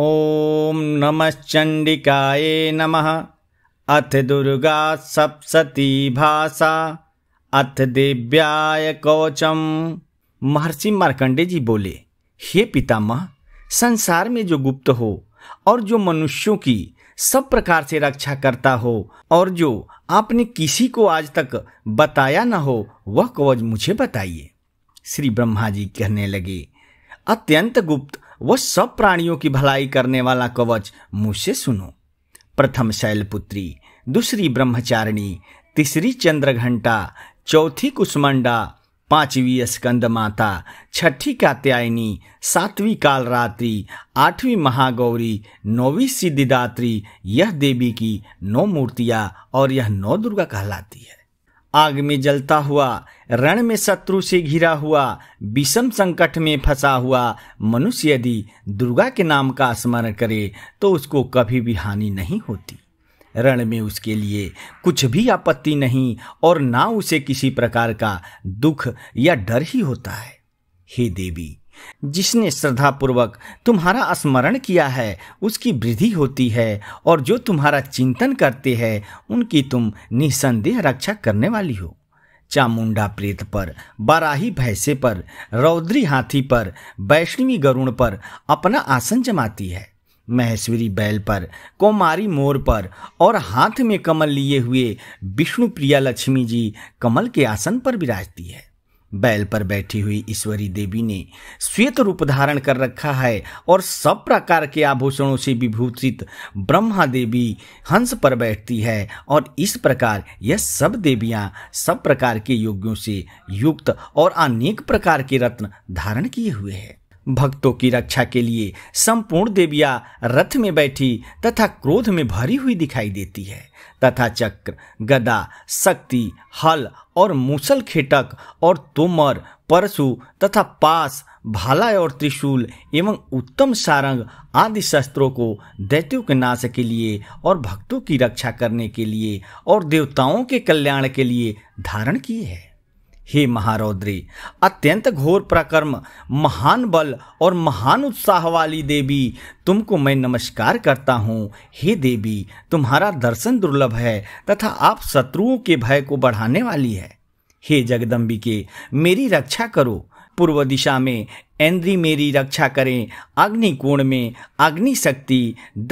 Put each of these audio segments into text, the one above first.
ॐ नमश्चण्डिकायै नमः अथ दुर्गा सप्सती भाषा अथ दिव्याय कौचम महर्षि मार्कंडे जी बोले हे पितामह संसार में जो गुप्त हो और जो मनुष्यों की सब प्रकार से रक्षा करता हो और जो आपने किसी को आज तक बताया न हो वह कवच मुझे बताइए श्री ब्रह्मा जी कहने लगे अत्यंत गुप्त वह सब प्राणियों की भलाई करने वाला कवच मुझसे सुनो प्रथम शैलपुत्री दूसरी ब्रह्मचारिणी तीसरी चंद्रघंटा चौथी कुष्मंडा पांचवी स्कंद माता छठी कात्यायनी सातवीं कालरात्रि आठवीं महागौरी नौवीं सिद्धिदात्री यह देवी की नौ मूर्तियाँ और यह नौ दुर्गा कहलाती है आग में जलता हुआ रण में शत्रु से घिरा हुआ विषम संकट में फंसा हुआ मनुष्य यदि दुर्गा के नाम का स्मरण करे तो उसको कभी भी हानि नहीं होती रण में उसके लिए कुछ भी आपत्ति नहीं और ना उसे किसी प्रकार का दुख या डर ही होता है हे देवी जिसने श्रद्धा पूर्वक तुम्हारा स्मरण किया है उसकी वृद्धि होती है और जो तुम्हारा चिंतन करते हैं उनकी तुम निसंदेह रक्षा करने वाली हो चामुंडा प्रेत पर बराही भैंसे पर रौद्री हाथी पर वैष्णवी गरुण पर अपना आसन जमाती है महेश्वरी बैल पर कोमारी मोर पर और हाथ में कमल लिए हुए विष्णु प्रिया लक्ष्मी जी कमल के आसन पर विराजती है बैल पर बैठी हुई ईश्वरी देवी ने श्वेत रूप धारण कर रखा है और सब प्रकार के आभूषणों से विभूषित ब्रह्मा देवी हंस पर बैठती है और इस प्रकार यह सब देवियां सब प्रकार के योग्यों से युक्त और अनेक प्रकार के रत्न धारण किए हुए हैं भक्तों की रक्षा के लिए संपूर्ण देविया रथ में बैठी तथा क्रोध में भरी हुई दिखाई देती है तथा चक्र गदा शक्ति हल और मूसल खेटक और तोमर परशु तथा पास भाला और त्रिशूल एवं उत्तम सारंग आदि शस्त्रों को दैत्यों के नाश के लिए और भक्तों की रक्षा करने के लिए और देवताओं के कल्याण के लिए धारण किए हैं हे महारौद्री अत्यंत घोर प्रकर्म महान बल और महान उत्साह वाली देवी तुमको मैं नमस्कार करता हूँ हे देवी तुम्हारा दर्शन दुर्लभ है तथा आप शत्रुओं के भय को बढ़ाने वाली है हे जगदम्बिके मेरी रक्षा करो पूर्व दिशा में इंद्री मेरी रक्षा करें अग्निकोण में अग्नि शक्ति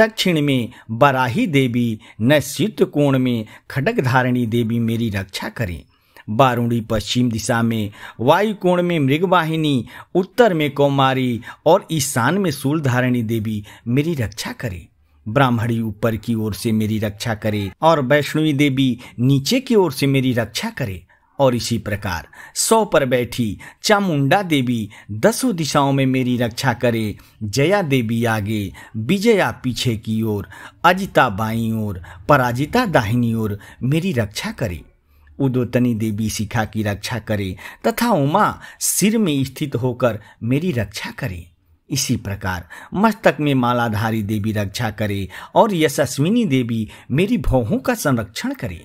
दक्षिण में बराही देवी नैश्चित कोण में खडक धारणी देवी मेरी रक्षा करें बारूणी पश्चिम दिशा में वायुकोण में मृगवाहिनी उत्तर में कौमारी और ईशान में सूलधारिणी देवी मेरी रक्षा करे ब्राह्मणी ऊपर की ओर से मेरी रक्षा करे और वैष्णवी देवी नीचे की ओर से मेरी रक्षा करे और इसी प्रकार सौ पर बैठी चामुंडा देवी दसों दिशाओं में मेरी रक्षा करे जया देवी आगे विजया पीछे की ओर अजिता बाई ओर पराजिता दाहिनी ओर मेरी रक्षा करे उदोतनी देवी शिखा की रक्षा करे तथा उमा सिर में स्थित होकर मेरी रक्षा करे इसी प्रकार मस्तक में मालाधारी देवी रक्षा करे और यशस्विनी देवी मेरी भौहों का संरक्षण करे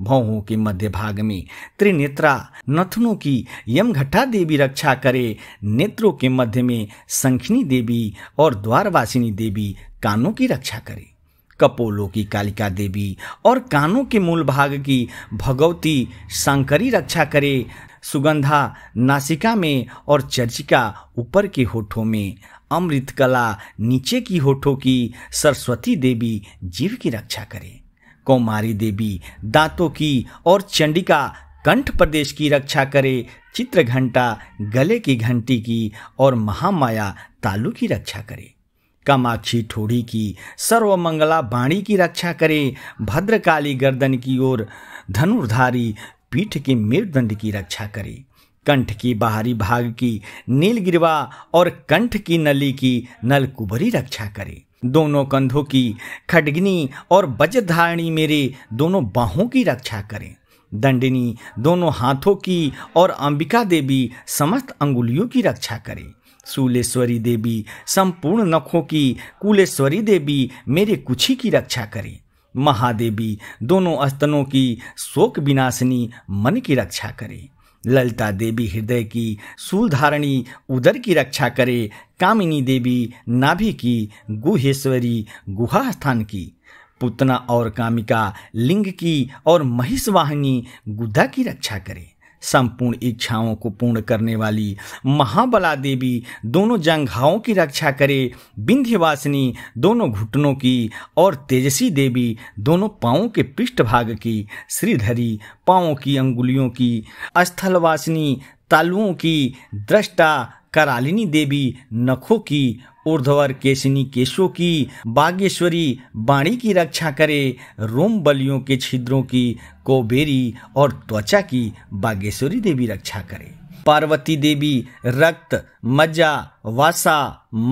भौहों के मध्य भाग में त्रिनेत्रा नथनों की यमघटा देवी रक्षा करे नेत्रों के मध्य में संखिनी देवी और द्वारवासिनी देवी कानों की रक्षा करे कपोलों की कालिका देवी और कानों के मूल भाग की भगवती शंकरी रक्षा करे सुगंधा नासिका में और चर्चिका ऊपर के होठों में अमृत कला नीचे की होठों की सरस्वती देवी जीव की रक्षा करे कौमारी देवी दांतों की और चंडिका कंठ प्रदेश की रक्षा करे चित्र घंटा गले की घंटी की और महामाया तालू की रक्षा करे कामाक्षी ठोड़ी की सर्वमंगला बाणी की रक्षा करे भद्रकाली गर्दन की ओर धनुर्धारी पीठ के मेरुदंड की रक्षा करे कंठ की बाहरी भाग की नीलगिरवा और कंठ की नली की नलकुबरी रक्षा करे दोनों कंधों की खडगनी और बजधारणी मेरे दोनों बाहों की रक्षा करें दंडिनी दोनों हाथों की और अंबिका देवी समस्त अंगुलियों की रक्षा करें सूलेश्वरी देवी संपूर्ण नखों की कुलेश्वरी देवी मेरे कुछ ही की रक्षा करें महादेवी दोनों स्तनों की शोक विनाशनी मन की रक्षा करें ललिता देवी हृदय की सूलधारणी उदर की रक्षा करे कामिनी देवी नाभि की गुहेश्वरी गुहा स्थान की पुतना और कामिका लिंग की और महिषवाहिनी गुदा की रक्षा करे संपूर्ण इच्छाओं को पूर्ण करने वाली महाबला देवी दोनों जंघाओं की रक्षा करे विंध्यवासिनी दोनों घुटनों की और तेजसी देवी दोनों पाँवों के पृष्ठभाग की श्रीधरी पाँवों की अंगुलियों की स्थलवासिनी तालुओं की दृष्टा करालिनी देवी नखों की ऊर्धवर केशनी केशो की बागेश्वरी बाणी की रक्षा करे रोम बलियों के छिद्रों की कोबेरी और त्वचा की बागेश्वरी देवी रक्षा करे पार्वती देवी रक्त मज्जा वासा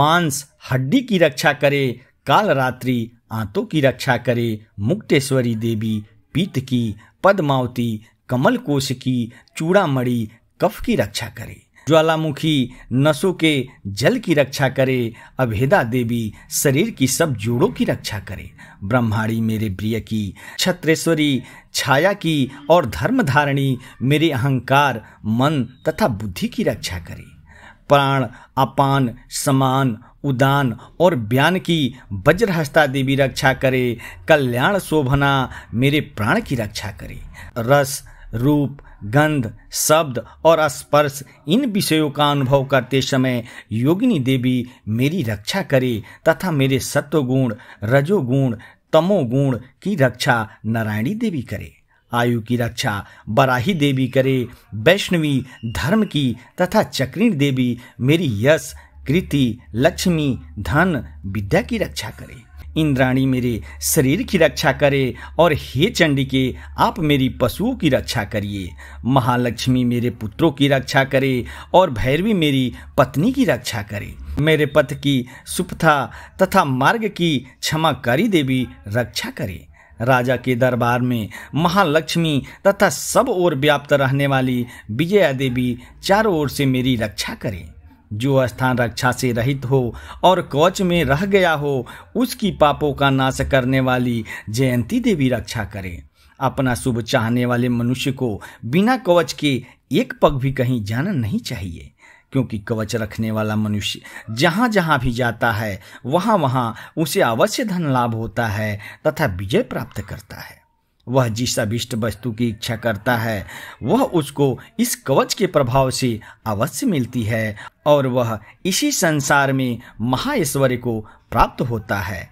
मांस हड्डी की रक्षा करे काल रात्रि आंतों की रक्षा करे मुक्तेश्वरी देवी पीत की पद्मावती कमल कोश की चूड़ामी कफ की रक्षा करे ज्वालामुखी नसों के जल की रक्षा करे अभेदा देवी शरीर की सब जोड़ों की रक्षा करे ब्रह्माणी मेरे प्रिय की छत्रेश्वरी छाया की और धर्मधारणी मेरे अहंकार मन तथा बुद्धि की रक्षा करे प्राण अपान समान उदान और ब्यान की वज्रहस्ता देवी रक्षा करे कल्याण शोभना मेरे प्राण की रक्षा करे रस रूप गंध शब्द और स्पर्श इन विषयों का अनुभव करते समय योगिनी देवी मेरी रक्षा करे तथा मेरे सत्वगुण रजोगुण तमोगुण की रक्षा नारायणी देवी करे आयु की रक्षा बराही देवी करे वैष्णवी धर्म की तथा चक्रीण देवी मेरी यश कृति लक्ष्मी धन विद्या की रक्षा करे इंद्राणी मेरे शरीर की रक्षा करे और हे चंडी के आप मेरी पशुओं की रक्षा करिए महालक्ष्मी मेरे पुत्रों की रक्षा करे और भैरवी मेरी पत्नी की रक्षा करे मेरे पथ की सुपथा तथा मार्ग की क्षमा करी देवी रक्षा करे राजा के दरबार में महालक्ष्मी तथा सब ओर व्याप्त रहने वाली विजया देवी चारों ओर से मेरी रक्षा करें जो स्थान रक्षा से रहित हो और कौच में रह गया हो उसकी पापों का नाश करने वाली जयंती देवी रक्षा करें अपना शुभ चाहने वाले मनुष्य को बिना कवच के एक पग भी कहीं जाना नहीं चाहिए क्योंकि कवच रखने वाला मनुष्य जहाँ जहाँ भी जाता है वहाँ वहाँ उसे अवश्य धन लाभ होता है तथा विजय प्राप्त करता है वह जिस अभिष्ट वस्तु की इच्छा करता है वह उसको इस कवच के प्रभाव से अवश्य मिलती है और वह इसी संसार में महाश्वर्य को प्राप्त होता है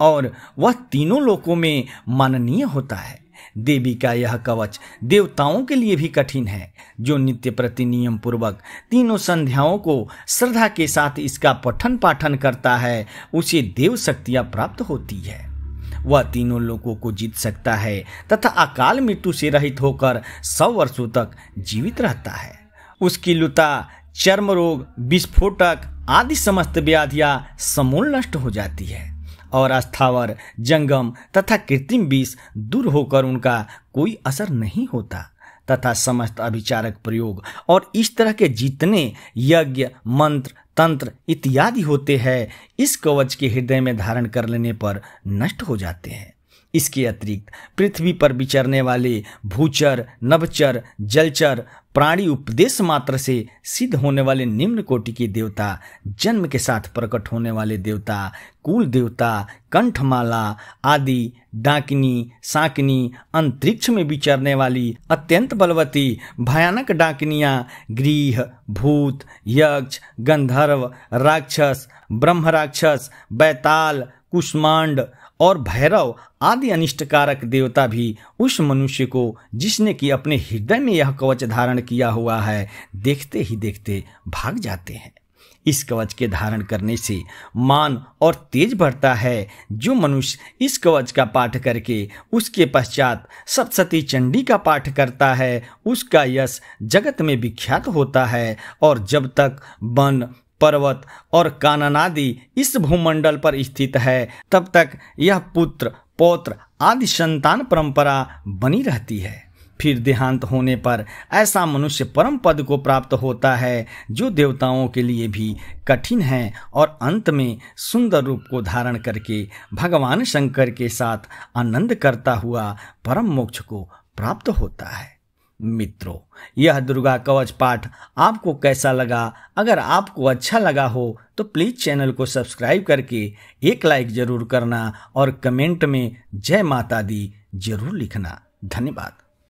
और वह तीनों लोकों में माननीय होता है देवी का यह कवच देवताओं के लिए भी कठिन है जो नित्य प्रति नियम पूर्वक तीनों संध्याओं को श्रद्धा के साथ इसका पठन पाठन करता है उसे देव शक्तियाँ प्राप्त होती है वह तीनों लोगों को जीत सकता है तथा अकाल मृत्यु से रहित होकर सौ वर्षों तक जीवित रहता है उसकी लुता चर्म रोग विस्फोटक आदि समस्त व्याधियां समूल नष्ट हो जाती है और अस्थावर जंगम तथा कृत्रिम विष दूर होकर उनका कोई असर नहीं होता तथा समस्त अभिचारक प्रयोग और इस तरह के जितने यज्ञ मंत्र तंत्र इत्यादि होते हैं इस कवच के हृदय में धारण कर लेने पर नष्ट हो जाते हैं इसके अतिरिक्त पृथ्वी पर विचरने वाले भूचर नवचर जलचर प्राणी उपदेश मात्र से सिद्ध होने वाले निम्न कोटि के देवता जन्म के साथ प्रकट होने वाले देवता कुल देवता कंठमाला आदि डाकिनी साकिनी अंतरिक्ष में विचरने वाली अत्यंत बलवती भयानक डाकिनियाँ गृह भूत यक्ष गंधर्व राक्षस ब्रह्म राक्षस बैताल कुष्मांड और भैरव आदि अनिष्टकारक देवता भी उस मनुष्य को जिसने कि अपने हृदय में यह कवच धारण किया हुआ है देखते ही देखते भाग जाते हैं इस कवच के धारण करने से मान और तेज बढ़ता है जो मनुष्य इस कवच का पाठ करके उसके पश्चात सप्तती चंडी का पाठ करता है उसका यश जगत में विख्यात होता है और जब तक वन पर्वत और काननादि इस भूमंडल पर स्थित है तब तक यह पुत्र पौत्र आदि संतान परंपरा बनी रहती है फिर देहांत होने पर ऐसा मनुष्य परम पद को प्राप्त होता है जो देवताओं के लिए भी कठिन है और अंत में सुंदर रूप को धारण करके भगवान शंकर के साथ आनंद करता हुआ परम मोक्ष को प्राप्त होता है मित्रों यह दुर्गा कवच पाठ आपको कैसा लगा अगर आपको अच्छा लगा हो तो प्लीज़ चैनल को सब्सक्राइब करके एक लाइक जरूर करना और कमेंट में जय माता दी जरूर लिखना धन्यवाद